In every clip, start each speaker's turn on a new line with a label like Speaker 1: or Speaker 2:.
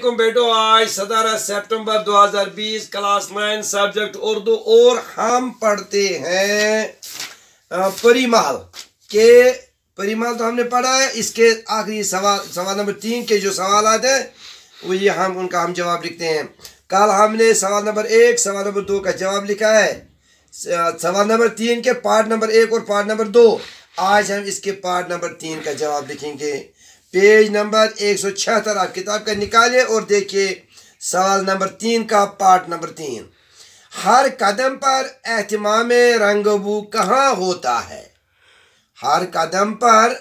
Speaker 1: बेटो आज सत्रह सितंबर 2020 क्लास नाइन सब्जेक्ट उर्दू और हम पढ़ते हैं परिमाल के परिमाल तो हमने पढ़ा है इसके आखिरी सवाल सवाल नंबर तीन के जो सवाल आते हैं वो ये हम उनका हम जवाब लिखते हैं कल हमने सवाल नंबर एक सवाल नंबर दो का जवाब लिखा है सवाल नंबर तीन के पार्ट नंबर एक और पार्ट नंबर दो आज हम इसके पार्ट नंबर तीन का जवाब लिखेंगे पेज नंबर एक सौ छिहत्तर आप किताब का निकालिए और देखिए सवाल नंबर तीन का पार्ट नंबर तीन हर कदम पर एहतमाम रंगबू कहाँ होता है हर कदम पर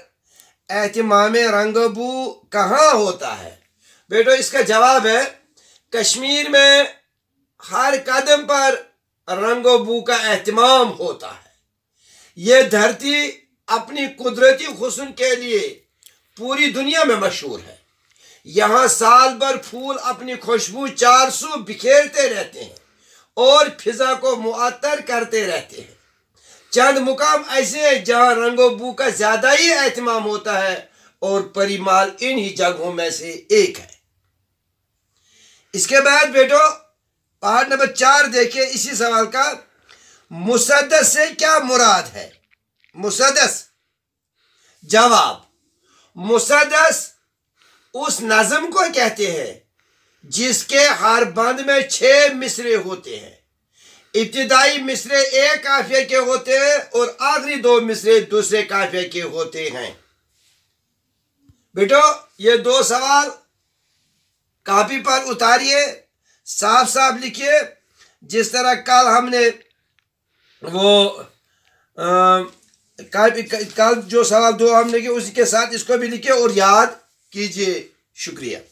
Speaker 1: एहतमाम रंगबू कहाँ होता है बेटो इसका जवाब है कश्मीर में हर कदम पर रंगबू का एहतमाम होता है ये धरती अपनी कुदरती हसन के लिए पूरी दुनिया में मशहूर है यहाँ साल भर फूल अपनी खुशबू चार सौ बिखेरते रहते हैं और फिजा को मुआतर करते रहते हैं चंद मुकाम ऐसे हैं जहाँ रंगो बू का ज़्यादा ही एहतमाम होता है और परिमाल इन्हीं जगहों में से एक है इसके बाद बेटो पहाड़ नंबर चार देखिए इसी सवाल का मुसदस से क्या मुराद है मुसदस जवाब मुसदस उस नज़म को कहते हैं जिसके हर बंद में छह मिसरे होते हैं इब्तदाई मिसरे एक काफिया के होते हैं और आखिरी दो मिसरे दूसरे काफिया के होते हैं बेटो ये दो सवाल कापी पर उतारिए साफ साफ लिखिए जिस तरह कल हमने वो आ, कल जो सवाल दो हमने कि के साथ इसको भी लिखे और याद कीजिए शुक्रिया